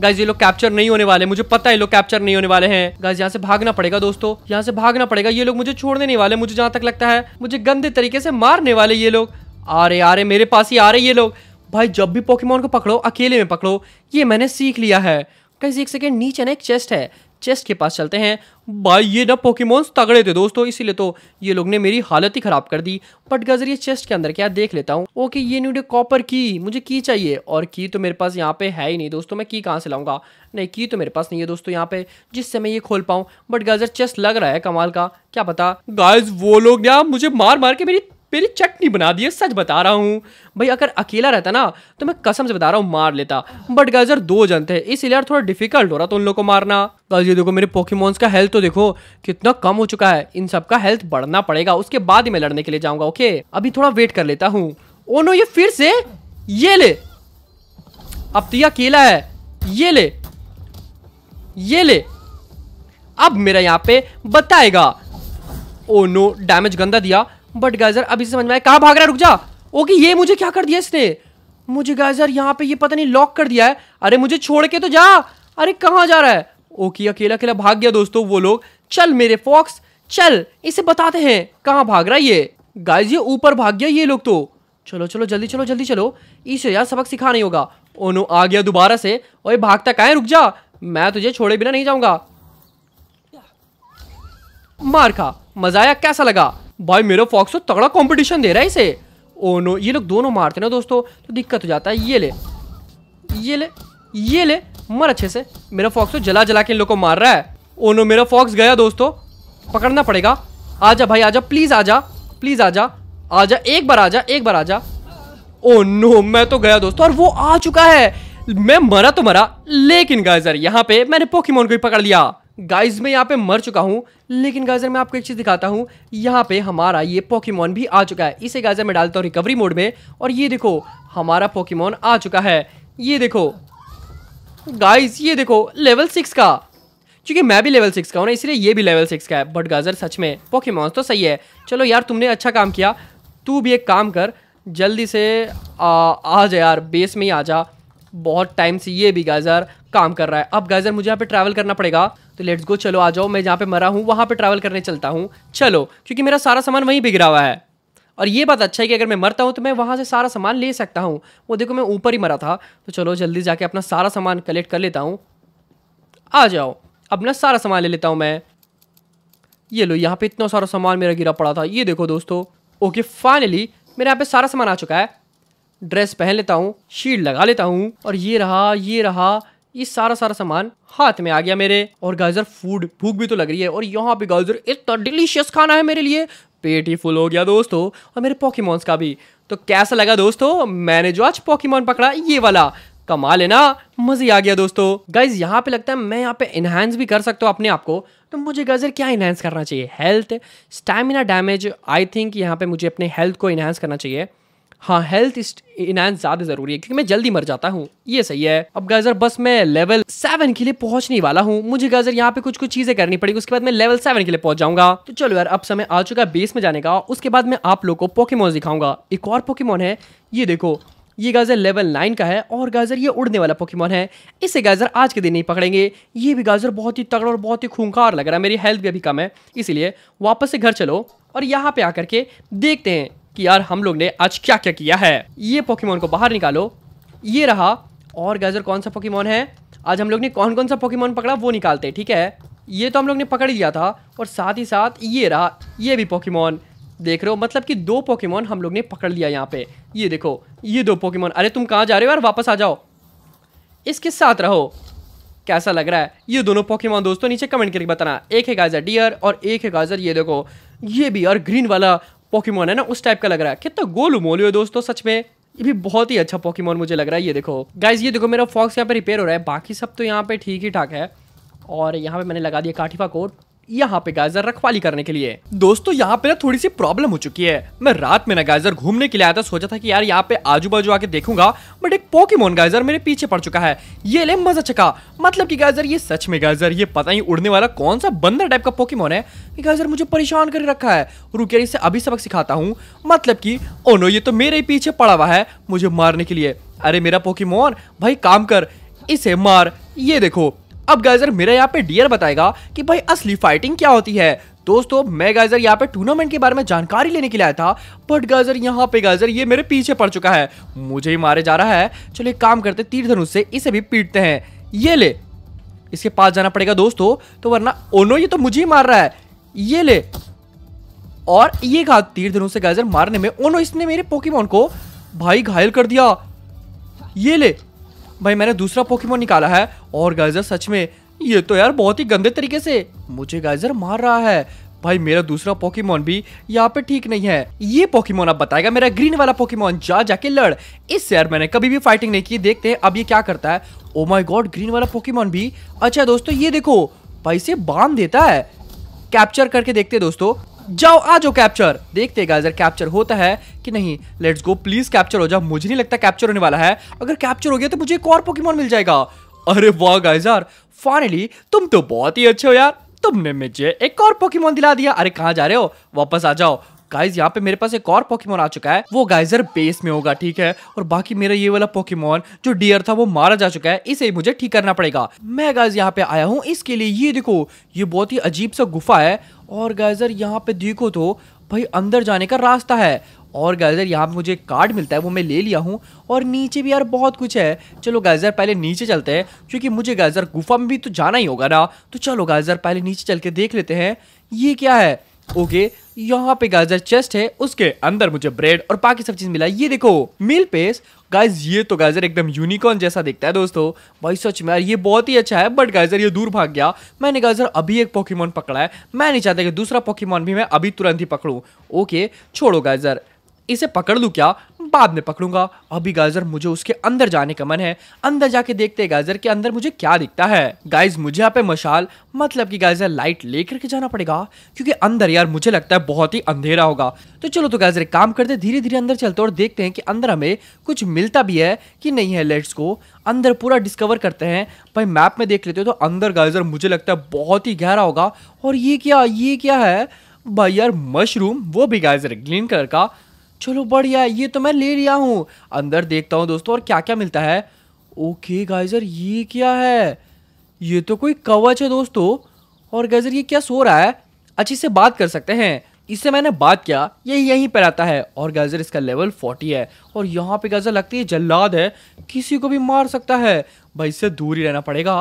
गाइज ये लोग कैप्चर नहीं होने वाले मुझे पता है लोग कैप्चर नहीं होने वाले हैं गाइज यहाँ से भागना पड़ेगा दोस्तों यहाँ से भागना पड़ेगा ये लोग मुझे छोड़ने नहीं वाले मुझे जहाँ तक लगता है मुझे गंदे तरीके से मारने वाले ये लोग आ रहे आ रहे मेरे पास ही आ रहे ये लोग भाई जब भी पोकेमोन को पकड़ो अकेले में पकड़ो ये मैंने सीख लिया है कैसे एक सेकेंड नीचे ना एक चेस्ट है चेस्ट के पास चलते हैं भाई ये ना पोकेमोन्स तगड़े थे दोस्तों इसीलिए तो ये लोग ने मेरी हालत ही खराब कर दी बट गजर ये चेस्ट के अंदर क्या देख लेता हूँ ओके ये न्यूडे कॉपर की मुझे की चाहिए और की तो मेरे पास यहाँ पे है ही नहीं दोस्तों मैं की कहाँ से लाऊंगा नहीं की तो मेरे पास नहीं है दोस्तों यहाँ पे जिससे मैं ये खोल पाऊँ बट गजर चेस्ट लग रहा है कमाल का क्या पता गाइज वो लोग यहाँ मुझे मार मार के मेरी मेरी चटनी बना दी है सच बता रहा हूँ भाई अगर अकेला रहता ना तो मैं कसम से बता रहा हूँ मार लेता बट गजर दो जन थे इसलिए यार थोड़ा डिफिकल्ट हो रहा था उन लोगों को मारना गाइस ये देखो मेरे पोकेमोन्स का हेल्थ तो देखो कितना कम हो चुका है इन सब का हेल्थ बढ़ना पड़ेगा उसके बाद ही मैं लड़ने के लिए जाऊंगा ओके अभी थोड़ा वेट कर लेता हूँ ओ oh नो ये फिर से ये ले अब तो ये अकेला है ये ले ये ले अब मेरा यहाँ पे बताएगा ओ नो डैमेज गंदा दिया बट गाइजर अभी समझ में आया कहाँ भाग रहा है रुक जा ओके ये मुझे क्या कर दिया इसने मुझे गाइजर यहाँ पे ये पता नहीं लॉक कर दिया है अरे मुझे छोड़ के तो जा अरे कहाँ जा रहा है ओके अकेला अकेला भाग गया दोस्तों वो लोग चल मेरे फॉक्स चल इसे बताते हैं कहाँ भाग रहा है ये गाइज ये ऊपर भाग गया ये लोग तो चलो चलो जल्दी चलो जल्दी चलो इसे यार सबक सिखा नहीं होगा ओनो आ गया दोबारा से और ये भागता कहाँ रुक जा मैं तुझे छोड़े बिना नहीं जाऊंगा मार खा मजा आया कैसा लगा भाई मेरा फॉक्स तो तगड़ा कंपटीशन दे रहा है इसे ओ oh नो ये लोग दोनों मारते ना दोस्तों तो दिक्कत हो जाता है ये ले ये ले ये ले मर अच्छे से मेरा फॉक्स तो जला जला के इन लोग को मार रहा है ओ oh नो मेरा फॉक्स गया दोस्तों पकड़ना पड़ेगा आजा भाई आजा प्लीज़ आजा प्लीज़ आजा आजा एक बार आजा एक बार आजा ओ oh नो मैं तो गया दोस्तों और वो आ चुका है मैं मरा तो मरा लेकिन गाइजर यहाँ पे मैंने पोकीमोन को भी पकड़ लिया गाइज मैं यहाँ पे मर चुका हूँ लेकिन गाइजर मैं आपको एक चीज़ दिखाता हूँ यहाँ पे हमारा ये पोकीमोन भी आ चुका है इसे गाइजर मैं डालता हूँ रिकवरी मोड में और ये देखो हमारा पोकीमोन आ चुका है ये देखो गाइज ये देखो लेवल सिक्स का क्योंकि मैं भी लेवल सिक्स का हूँ ना इसलिए ये भी लेवल सिक्स का है बट गाजर सच में पोकीमोन तो सही है चलो यार तुमने अच्छा काम किया तू भी एक काम कर जल्दी से आ, आ जा यार बेस में ही आ जा बहुत टाइम से ये भी गाजर काम कर रहा है अब गाजर मुझे यहाँ पे ट्रैवल करना पड़ेगा तो लेट्स गो चलो आ जाओ मैं जहाँ पे मरा हूँ वहाँ पे ट्रैवल करने चलता हूँ चलो क्योंकि मेरा सारा सामान वहीं बिगड़ा हुआ है और ये बात अच्छा है कि अगर मैं मरता हूँ तो मैं वहाँ से सारा सामान ले सकता हूँ वो देखो मैं ऊपर ही मरा था तो चलो जल्दी जाके अपना सारा सामान कलेक्ट कर लेता हूँ आ जाओ अपना सारा सामान ले लेता हूँ मैं ये लो यहाँ पर इतना सारा सामान मेरा गिरा पड़ा था ये देखो दोस्तों ओके फाइनली मेरे यहाँ पर सारा सामान आ चुका है ड्रेस पहन लेता हूँ शील्ड लगा लेता हूँ और ये रहा ये रहा ये सारा सारा सामान हाथ में आ गया मेरे और गाजर फूड भूख भी तो लग रही है और यहाँ पे गाजर इतना डिलीशियस खाना है मेरे लिए पेट ही फुल हो गया दोस्तों और मेरे पॉकीमोन्स का भी तो कैसा लगा दोस्तों मैंने जो आज पॉकीमोन पकड़ा ये वाला कमा लेना मजे आ गया दोस्तों गाइज यहाँ पे लगता है मैं यहाँ पे इनहेंस भी कर सकता हूँ अपने आप को तो मुझे गाजर क्या इन्हांस करना चाहिए health stamina damage I think यहाँ पे मुझे अपने हेल्थ को इन्हांस करना चाहिए हाँ हेल्थ इनहेंस ज़्यादा ज़रूरी है क्योंकि मैं जल्दी मर जाता हूँ ये सही है अब गाजर बस मैं लेवल सेवन के लिए पहुँचने वाला हूँ मुझे गाजर यहाँ पे कुछ कुछ चीज़ें करनी पड़ेगी उसके बाद मैं लेवल सेवन के लिए पहुँच जाऊँगा तो चलो यार अब समय आ चुका है बेस में जाने का उसके बाद मैं आप लोग को पोकेमोन दिखाऊंगा एक और पोकेमोन है ये देखो ये गाजर लेवल नाइन का है और गाजर ये उड़ने वाला पोकेमोन है इसे गाजर आज के दिन नहीं पकड़ेंगे ये भी गाजर बहुत ही तगड़ा और बहुत ही खूंखार लग रहा है मेरी हेल्थ भी अभी कम है इसीलिए वापस से घर चलो और यहाँ पे आकर के देखते हैं कि यार हम लोग ने आज क्या क्या किया है ये पोकेमोन को बाहर निकालो ये रहा और गैजर कौन सा पोकेमोन है आज हम लोग ने कौन कौन सा पोकेमोन पकड़ा वो निकालते हैं ठीक है ये तो हम लोग ने पकड़ ही लिया था और साथ ही साथ ये रहा ये भी पोकेमोन देख रहे हो मतलब कि दो पोकेमोन हम लोग ने पकड़ लिया यहाँ पे ये देखो ये दो पोकेमोन अरे तुम कहाँ जा रहे हो यार वापस आ जाओ इसके साथ रहो कैसा लग रहा है ये दोनों पोकेमोन दोस्तों नीचे कमेंट करके बताना एक है गाजर डियर और एक है गाजर ये देखो ये भी और ग्रीन वाला पॉकीमोन है ना उस टाइप का लग रहा है कितना गोल उमोल है दोस्तों सच में ये भी बहुत ही अच्छा पॉकीमोन मुझे लग रहा है ये देखो गाइज ये देखो मेरा फॉक्स यहाँ पे रिपेयर हो रहा है बाकी सब तो यहाँ पे ठीक ही ठाक है और यहाँ पे मैंने लगा दिया काठिफा कोट यहाँ पे गाजर रखवाली करने के लिए दोस्तों यहाँ पे ना थोड़ी सी प्रॉब्लम हो चुकी है मैं रात में ना गाजर घूमने के लिए आया था सोचा था कि यार यहाँ पे आजू बाजू आके देखूंगा बट एक पोकेमोन गाइजर मेरे पीछे पड़ चुका है ये ले मजा चका मतलब की गाजर ये सच में गाजर ये पता ही उड़ने वाला कौन सा बंदर टाइप का पोकेमोन है ये गाजर मुझे परेशान कर रखा है रुक इसे अभी सबक सिखाता हूँ मतलब की ओनो oh ये तो मेरे पीछे पड़ा हुआ है मुझे मारने के लिए अरे मेरा पोकेमोन भाई काम कर इसे मार ये देखो अब गाइजर मेरा यहाँ पे डियर बताएगा कि भाई असली फाइटिंग क्या होती है दोस्तों मैं गाइजर यहाँ पे टूर्नामेंट के बारे में जानकारी लेने के लिए आया था बट गाइजर यहाँ पे गाइजर ये मेरे पीछे पड़ चुका है मुझे ही मारे जा रहा है चलिए काम करते तीर धनुष से इसे भी पीटते हैं ये ले इसके पास जाना पड़ेगा दोस्तों तो वरना ओनो oh ये तो मुझे ही मार रहा है ये ले और ये कहा तीर धनुष से गाइजर मारने में ओनो oh इसने मेरे पोकीमोन को भाई घायल कर दिया ये ले भाई मैंने दूसरा पोकेमोन निकाला है और गाइजर सच में ये तो यार बहुत ही गंदे तरीके से मुझे गाइजर मार रहा है भाई मेरा दूसरा पोकेमोन भी यहाँ पे ठीक नहीं है ये पोकेमोन आप बताएगा मेरा ग्रीन वाला पोकेमोन जा जाके लड़ इससे यार मैंने कभी भी फाइटिंग नहीं की देखते हैं अब ये क्या करता है ओ माय गॉड ग्रीन वाला पोकेमोन भी अच्छा दोस्तों ये देखो भाई से बांध देता है कैप्चर करके देखते दोस्तों जाओ आ जाओ कैप्चर देखते हैं गाइजर कैप्चर होता है कि नहीं लेट्स गो प्लीज कैप्चर हो जाओ मुझे नहीं लगता कैप्चर होने वाला है अगर कैप्चर हो गया तो मुझे एक और पोकेमोन मिल जाएगा अरे वाह गाइजर फाइनली तुम तो बहुत ही अच्छे हो यार तुमने मुझे एक और पोकेमोन दिला दिया अरे कहाँ जा रहे हो वापस आ जाओ गाइज यहाँ पे मेरे पास एक और पोकेमोन आ चुका है वो गाइजर बेस में होगा ठीक है और बाकी मेरा ये वाला पोकेमोन जो डियर था वो मारा जा चुका है इसे मुझे ठीक करना पड़ेगा मैं गाइज यहाँ पे आया हूँ इसके लिए ये देखो ये बहुत ही अजीब सा गुफा है और गाइजर यहाँ पे देखो तो भाई अंदर जाने का रास्ता है और गाइजर यहाँ पे मुझे एक कार्ड मिलता है वो मैं ले लिया हूँ और नीचे भी यार बहुत कुछ है चलो गाइजर पहले नीचे चलते हैं क्योंकि मुझे गाइजर गुफा में भी तो जाना ही होगा ना तो चलो गाइजर पहले नीचे चल के देख लेते हैं ये क्या है ओके यहाँ पे गाइस चेस्ट है उसके अंदर मुझे ब्रेड और बाकी सब चीज मिला ये देखो मिल पेस गाइज ये तो गाइजर एकदम यूनिकॉर्न जैसा दिखता है दोस्तों भाई सच में यार ये बहुत ही अच्छा है बट गाइजर ये दूर भाग गया मैंने गाइजर अभी एक पॉकीमॉन पकड़ा है मैं नहीं चाहता कि दूसरा पॉकीमॉन भी मैं अभी तुरंत ही पकड़ू ओके छोड़ो गाइजर इसे पकड़ लूँ क्या बाद में पकड़ूंगा अभी गाइजर मुझे उसके अंदर जाने का मन है अंदर जाके देखते हैं गाइजर के अंदर मुझे क्या दिखता है गाइज मुझे यहाँ पे मशाल मतलब कि गाइजर लाइट लेकर के जाना पड़ेगा क्योंकि अंदर यार मुझे लगता है बहुत ही अंधेरा होगा तो चलो तो गाइजर काम करते धीरे धीरे अंदर चलते और देखते हैं कि अंदर हमें कुछ मिलता भी है कि नहीं है लेट्स को अंदर पूरा डिस्कवर करते हैं भाई मैप में देख लेते हो तो अंदर गाइजर मुझे लगता है बहुत ही गहरा होगा और ये क्या ये क्या है भाई यार मशरूम वो भी गाइजर ग्रीन कलर का चलो बढ़िया ये तो मैं ले लिया हूँ अंदर देखता हूँ दोस्तों और क्या क्या मिलता है ओके गाइजर ये क्या है ये तो कोई कवच है दोस्तों और गाइजर ये क्या सो रहा है अच्छे से बात कर सकते हैं इससे मैंने बात किया ये यहीं पर आता है और गाजर इसका लेवल 40 है और यहाँ पे गाजर लगती है जल्लाद है किसी को भी मार सकता है भाई इससे दूर ही रहना पड़ेगा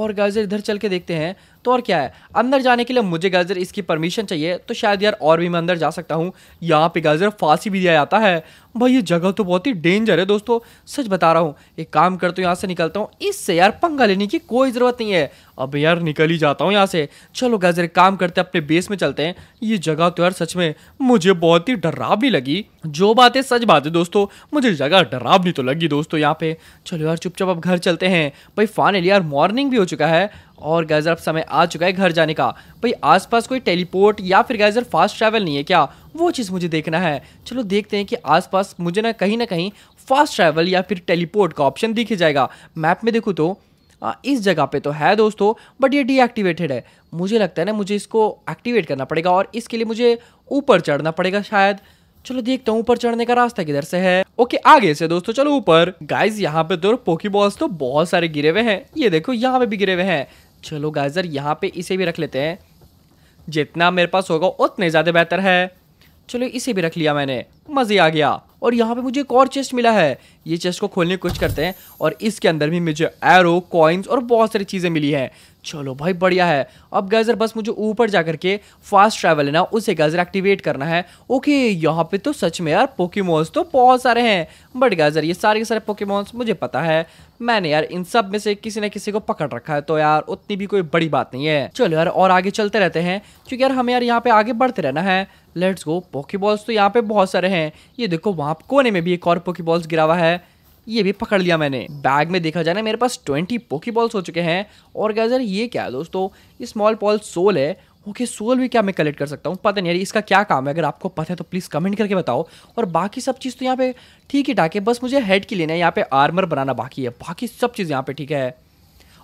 और गाइजर इधर चल के देखते हैं तो और क्या है अंदर जाने के लिए मुझे गाजर इसकी परमिशन चाहिए तो शायद यार और भी मैं अंदर जा सकता हूँ यहाँ पे गाजर फांसी भी दिया जाता है भाई ये जगह तो बहुत ही डेंजर है दोस्तों सच बता रहा हूँ एक काम करता तो हूँ यहाँ से निकलता हूँ इससे यार पंगा लेने की कोई ज़रूरत नहीं है अब यार निकल ही जाता हूँ यहाँ से चलो गाजर काम करते हैं अपने बेस में चलते हैं ये जगह तो यार सच में मुझे बहुत ही डरावनी लगी जो बात है सच बात है दोस्तों मुझे जगह डरावनी तो लगी दोस्तों यहाँ पे चलो यार चुपचाप अब घर चलते हैं भाई फाइनली यार मॉर्निंग भी हो चुका है और गैजर अब समय आ चुका है घर जाने का भाई आसपास कोई टेलीपोर्ट या फिर गैजर फास्ट ट्रैवल नहीं है क्या वो चीज़ मुझे देखना है चलो देखते हैं कि आसपास मुझे ना कहीं ना कहीं फास्ट ट्रैवल या फिर टेलीपोर्ट का ऑप्शन दिखे जाएगा मैप में देखूँ तो आ, इस जगह पे तो है दोस्तों बट ये डीएक्टिवेटेड है मुझे लगता है ना मुझे इसको एक्टिवेट करना पड़ेगा और इसके लिए मुझे ऊपर चढ़ना पड़ेगा शायद चलो देखता हूँ ऊपर चढ़ने का रास्ता किधर से है ओके आगे से दोस्तों चलो ऊपर गाइज यहाँ पे तो पोकी बॉल्स तो बहुत सारे गिरे हुए हैं ये देखो यहाँ पे भी गिरे हुए हैं चलो गाजर यहाँ पे इसे भी रख लेते हैं जितना मेरे पास होगा उतने ज़्यादा बेहतर है चलो इसे भी रख लिया मैंने मज़े आ गया और यहाँ पे मुझे एक और चेस्ट मिला है ये चेस्ट को खोलने की कोशिश करते हैं और इसके अंदर भी मुझे एरो कॉइन्स और बहुत सारी चीज़ें मिली हैं चलो भाई बढ़िया है अब गैजर बस मुझे ऊपर जा करके फास्ट ट्रैवल है ना उसे गैजर एक्टिवेट करना है ओके यहाँ पे तो सच में यार पोकेमोन्स तो बहुत सारे हैं बट गैजर ये सारे के सारे पोकेमोन्स मुझे पता है मैंने यार इन सब में से किसी न किसी को पकड़ रखा है तो यार उतनी भी कोई बड़ी बात नहीं है चलो यार और आगे चलते रहते हैं क्योंकि यार हमें यार यहाँ पे आगे बढ़ते रहना है लेट्स गो पोकेबॉल्स तो यहाँ पे बहुत सारे हैं ये देखो वहाँ कोने में भी एक और पोकेबॉल्स गिरा हुआ है ये भी पकड़ लिया मैंने बैग में देखा जाए ना मेरे पास ट्वेंटी पोकी बॉल्स हो चुके हैं और गैजर ये क्या है दोस्तों ये स्मॉल पॉल सोल है ओके okay, सोल भी क्या मैं कलेक्ट कर सकता हूँ पता नहीं यार इसका क्या काम है अगर आपको पता है तो प्लीज़ कमेंट करके बताओ और बाकी सब चीज़ तो यहाँ पे ठीक ही ठाक है बस मुझे हेड की लेना है यहाँ पे आर्मर बनाना बाकी है बाकी सब चीज़ यहाँ पे ठीक है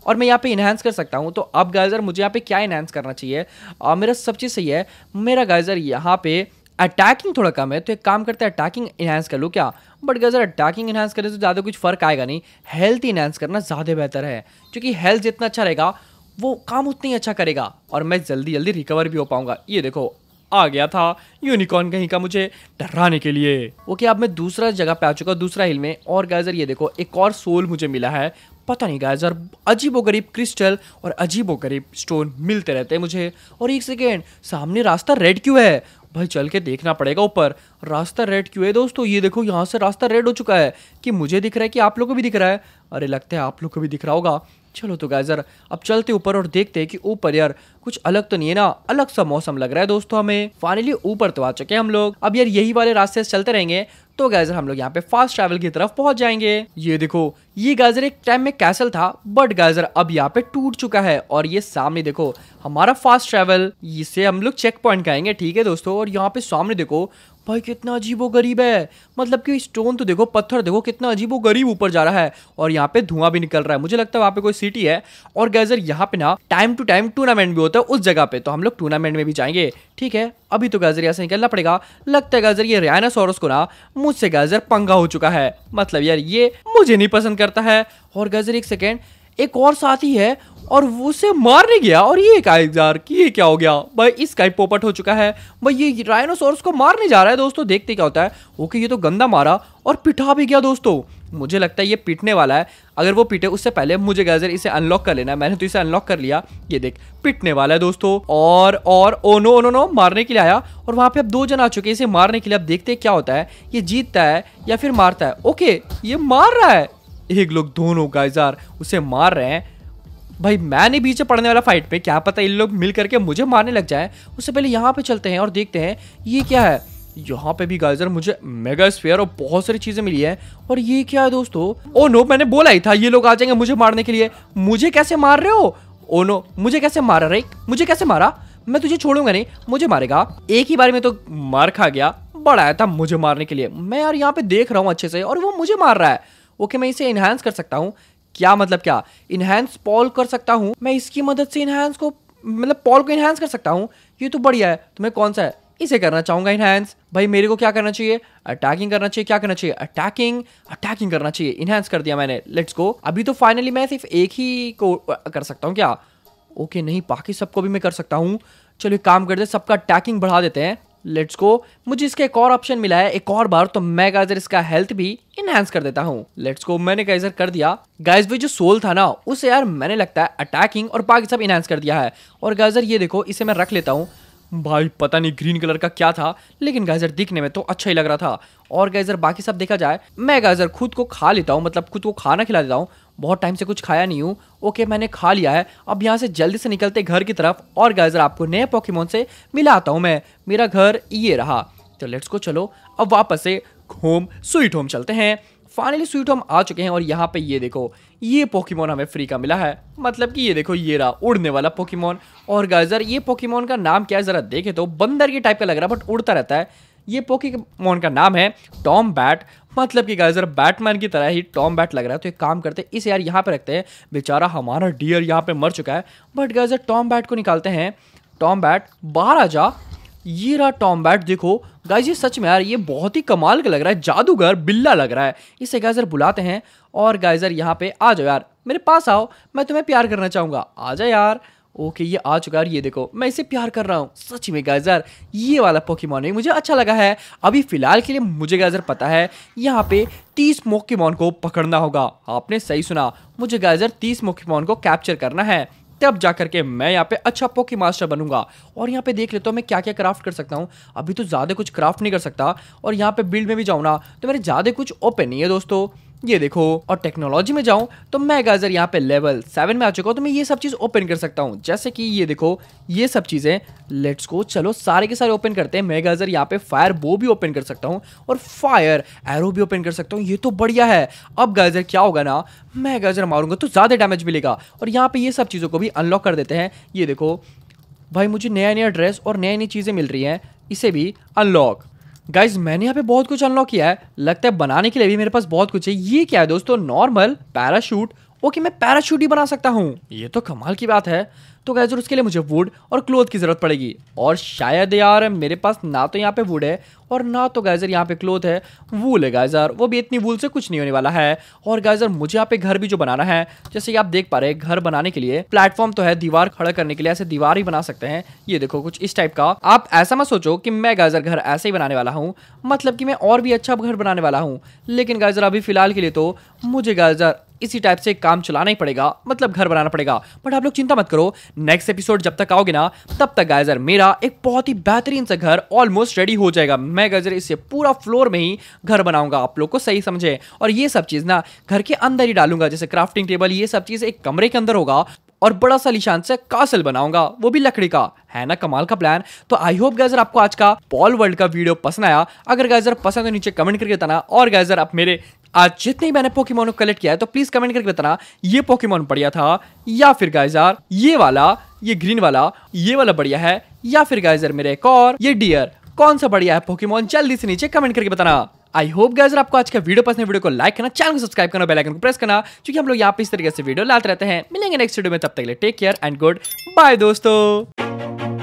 और मैं यहाँ पे इन्हेंस कर सकता हूँ तो अब गाइजर मुझे यहाँ पे क्या इन्हेंस करना चाहिए आ, मेरा सब चीज़ सही है मेरा गाइजर यहाँ पर अटैकिंग थोड़ा कम है तो एक काम करते हैं अटैकिंग इन्हांस कर लो क्या बट अगर अटैकिंग इन्हांस करें तो ज़्यादा कुछ फर्क आएगा नहीं हेल्थ इन्हांस करना ज़्यादा बेहतर है क्योंकि हेल्थ जितना अच्छा रहेगा वो काम उतना ही अच्छा करेगा और मैं जल्दी जल्दी रिकवर भी हो पाऊंगा ये देखो आ गया था यूनिकॉर्न कहीं का मुझे डराने के लिए ओके क्या अब मैं दूसरा जगह पे आ चुका दूसरा हिल में और गाइजर ये देखो एक और सोल मुझे मिला है पता नहीं गाइजर अजीबो गरीब क्रिस्टल और अजीबो गरीब स्टोन मिलते रहते हैं मुझे और एक सेकेंड सामने रास्ता रेड क्यों है भाई चल के देखना पड़ेगा ऊपर रास्ता रेड क्यों है दोस्तों ये देखो यहाँ से रास्ता रेड हो चुका है कि मुझे दिख रहा है कि आप लोग को भी दिख रहा है अरे लगता है आप लोग को भी दिख रहा होगा चलो तो गाइजर अब चलते ऊपर और देखते हैं कि ऊपर यार कुछ अलग तो नहीं है ना अलग सा मौसम लग रहा है दोस्तों हमें फाइनली ऊपर तो आ चुके हैं हम लोग अब यार यही वाले रास्ते से चलते रहेंगे तो गाजर हम लोग यहाँ पे फास्ट ट्रैवल की तरफ पहुंच जाएंगे ये देखो ये गाजर एक टाइम में कैसल था बट गाजर अब यहाँ पे टूट चुका है और ये सामने देखो हमारा फास्ट ट्रैवल इसे हम लोग चेक पॉइंट कहेंगे ठीक है दोस्तों और यहाँ पे सामने देखो भाई कितना अजीब वो गरीब है मतलब कि स्टोन तो देखो पत्थर देखो कितना अजीब वो गरीब ऊपर जा रहा है और यहाँ पे धुआं भी निकल रहा है मुझे लगता है वहाँ पे कोई सिटी है और गैजर यहाँ पे ना टाइम टू टाइम टूर्नामेंट भी होता है उस जगह पे तो हम लोग टूर्नामेंट में भी जाएंगे ठीक है अभी तो गैजर यहाँ से निकलना पड़ेगा लगता है गैजर ये सोरस को ना मुझसे गैजर पंगा हो चुका है मतलब यार ये मुझे नहीं पसंद करता है और गैजर एक सेकेंड एक और साथी है और वो उसे मारने गया और ये एक यार कि ये क्या हो गया भाई इस का पोपट हो चुका है भाई ये राइनोसोर्स को मारने जा रहा है दोस्तों देखते क्या होता है ओके ये तो गंदा मारा और पिटा भी गया दोस्तों मुझे लगता है ये पिटने वाला है अगर वो पिटे उससे पहले मुझे गैजर इसे अनलॉक कर लेना है मैंने तो इसे अनलॉक कर लिया ये देख पिटने वाला है दोस्तों और और ओनो ओनो नो मारने के लिए आया और वहाँ पे अब दो जन आ चुके हैं इसे मारने के लिए अब देखते हैं क्या होता है ये जीतता है या फिर मारता है ओके ये मार रहा है एक लोग दोनों गाइजार उसे मार रहे हैं भाई मैं नहीं पीछे पड़ने वाला फाइट पे क्या पता इन लोग मिल करके मुझे मारने लग जाए उससे पहले यहाँ पे चलते हैं और देखते हैं ये क्या है यहाँ पे भी गाइजर मुझे मेगा स्पेयर और बहुत सारी चीजें मिली है और ये क्या है दोस्तों ओ oh नो मैंने बोला ही था ये लोग आ जाएंगे मुझे मारने के लिए मुझे कैसे मार रहे हो ओ oh नो मुझे कैसे मारा रे मुझे कैसे मारा मैं तुझे छोड़ूंगा नहीं मुझे मारेगा एक ही बार में तो मार खा गया बड़ा आया था मुझे मारने के लिए मैं यार यहाँ पे देख रहा हूँ अच्छे से और वो मुझे मार रहा है ओके मैं इसे इनहेंस कर सकता हूँ क्या मतलब क्या इनहेंस पॉल कर सकता हूँ मैं इसकी मदद से इनहेंस को मतलब पॉल को इनहेंस कर सकता हूँ ये तो बढ़िया है तुम्हें कौन सा है इसे करना चाहूंगा इनहेंस भाई मेरे को क्या करना चाहिए अटैकिंग करना चाहिए क्या करना चाहिए अटैकिंग अटैकिंग करना चाहिए इनहेंस कर दिया मैंने लेट्स गो अभी तो फाइनली मैं सिर्फ एक ही को कर सकता हूँ क्या ओके नहीं बाकी सबको भी मैं कर सकता हूँ चलो काम करते सबका अटैकिंग बढ़ा देते हैं लेट्स गो मुझे इसका एक और ऑप्शन मिला है एक और बार तो मैं गाइजर इसका हेल्थ भी इनहेंस कर देता हूँ लेट्स गो मैंने गाइजर कर दिया गाइज जो सोल था ना उसे यार मैंने लगता है अटैकिंग और बाकी सब इनहेंस कर दिया है और गाइजर ये देखो इसे मैं रख लेता हूँ भाई पता नहीं ग्रीन कलर का क्या था लेकिन गाइजर दिखने में तो अच्छा ही लग रहा था और गाइजर बाकी सब देखा जाए मैं गाइजर खुद को खा लेता हूँ मतलब खुद को खाना खिला देता हूँ बहुत टाइम से कुछ खाया नहीं हूँ ओके मैंने खा लिया है अब यहाँ से जल्दी से निकलते घर की तरफ और गाइजर आपको नए पॉकीमोन से मिलाता हूँ मैं मेरा घर ये रहा तो लेट्स को चलो अब वापस से होम स्वीट होम चलते हैं फाइनली स्वीट होम आ चुके हैं और यहाँ पे ये देखो ये पोकीमोन हमें फ्री का मिला है मतलब कि ये देखो ये रहा उड़ने वाला पोकीमोन और गाइजर ये पोकीमोन का नाम क्या है ज़रा देखे तो बंदर के टाइप का लग रहा है बट उड़ता रहता है ये पोकीमोन का नाम है टॉम बैट मतलब कि गाइस बैटमैन की तरह ही टॉम बैट लग रहा है तो एक काम करते हैं इसे यार यहाँ पे रखते हैं बेचारा हमारा डियर यहाँ पे मर चुका है बट गाइस टॉम बैट को निकालते हैं टॉम बैट बाहर आ जा ये रहा टॉम बैट देखो गाइज ये सच में यार ये बहुत ही कमाल का लग रहा है जादूगर बिल्ला लग रहा है इसे गाइजर बुलाते हैं और गाइजर यहाँ पे आ जाओ यार मेरे पास आओ मैं तुम्हें प्यार करना चाहूँगा आ जाओ यार ओके ये आ चुका है ये देखो मैं इसे प्यार कर रहा हूँ सच में गाजर ये वाला पोकेमॉन है मुझे अच्छा लगा है अभी फ़िलहाल के लिए मुझे गाजर पता है यहाँ पे तीस मोकेमॉन को पकड़ना होगा आपने सही सुना मुझे गाजर तीस मोकेमॉन को कैप्चर करना है तब जा करके मैं यहाँ पे अच्छा पोकी मास्टर बनूंगा और यहाँ पे देख लेता हूँ मैं क्या क्या क्राफ्ट कर सकता हूँ अभी तो ज़्यादा कुछ क्राफ्ट नहीं कर सकता और यहाँ पे बिल्ड में भी जाऊँ ना तो मेरे ज़्यादा कुछ ओपन नहीं है दोस्तों ये देखो और टेक्नोलॉजी में जाऊं तो मैं गाजर यहाँ पे लेवल सेवन में आ चुका हूँ तो मैं ये सब चीज ओपन कर सकता हूँ जैसे कि ये देखो ये सब चीजें लेट्स को चलो सारे के सारे ओपन करते हैं मैं गाजर यहाँ पे फायर बो भी ओपन कर सकता हूँ और फायर एरो भी ओपन कर सकता हूँ ये तो बढ़िया है अब गाजर क्या होगा ना मैं गाजर मारूंगा तो ज्यादा डैमेज मिलेगा और यहाँ पे ये सब चीजों को भी अनलॉक कर देते हैं ये देखो भाई मुझे नया नया ड्रेस और नई नई चीजें मिल रही हैं इसे भी अनलॉक गाइज मैंने यहाँ पे बहुत कुछ अनलॉक किया है लगता है बनाने के लिए भी मेरे पास बहुत कुछ है ये क्या है दोस्तों नॉर्मल पैराशूट ओके मैं पैराशूट ही बना सकता हूँ ये तो कमाल की बात है तो गैजर उसके लिए मुझे वुड और क्लोथ की ज़रूरत पड़ेगी और शायद यार मेरे पास ना तो यहाँ पे वुड है और ना तो गाइजर यहाँ पे क्लोथ है वूल है गाइजर वो भी इतनी वूल से कुछ नहीं होने वाला है और गाइजर मुझे यहाँ पे घर भी जो बनाना है जैसे कि आप देख पा रहे हैं घर बनाने के लिए प्लेटफॉर्म तो है दीवार खड़ा करने के लिए ऐसे दीवार ही बना सकते हैं ये देखो कुछ इस टाइप का आप ऐसा मत सोचो कि मैं गाइजर घर ऐसे ही बनाने वाला हूँ मतलब कि मैं और भी अच्छा घर बनाने वाला हूँ लेकिन गाइजर अभी फिलहाल के लिए तो मुझे गाइजर इसी टाइप से काम चलाना ही पड़ेगा मतलब घर बनाना पड़ेगा बट आप लोग चिंता मत करो नेक्स्ट एपिसोड जब तक आओगे ना तब तक गाइजर मेरा एक बहुत ही बेहतरीन सा घर ऑलमोस्ट रेडी हो जाएगा मैं गाइजर इससे पूरा फ्लोर में ही घर बनाऊंगा आप लोग को सही समझे और ये सब चीज़ ना घर के अंदर ही डालूंगा जैसे क्राफ्टिंग टेबल ये सब चीज़ एक कमरे के अंदर होगा और बड़ा सा निशान से कासल बनाऊंगा वो भी लकड़ी का है ना कमाल का प्लान तो आई होप गाइजर आपको आज का पॉल वर्ल्ड का वीडियो पसंद आया अगर गाइजर पसंद तो नीचे कमेंट करके बताना और गाइजर आप मेरे आज जितने मैंने पोकेमोन कलेक्ट किया है तो प्लीज कमेंट करके बताना ये पोकेमोन बढ़िया था या फिर गाइजर ये वाला ये ग्रीन वाला ये वाला बढ़िया है या फिर गाइजर मेरे एक और ये डियर कौन सा बढ़िया है पोकेमोन जल्दी से नीचे कमेंट करके बताना आई होप गाइजर आपको आज का वीडियो पसंद वीडियो को लाइक करना चैनल को सब्सक्राइब करना बेलाइकन को प्रेस करना क्योंकि हम लोग यहाँ पे इस तरीके से वीडियो लाते रहते हैं मिलेंगे नेक्स्ट वीडियो में तब तक ले take care and good bye दोस्तों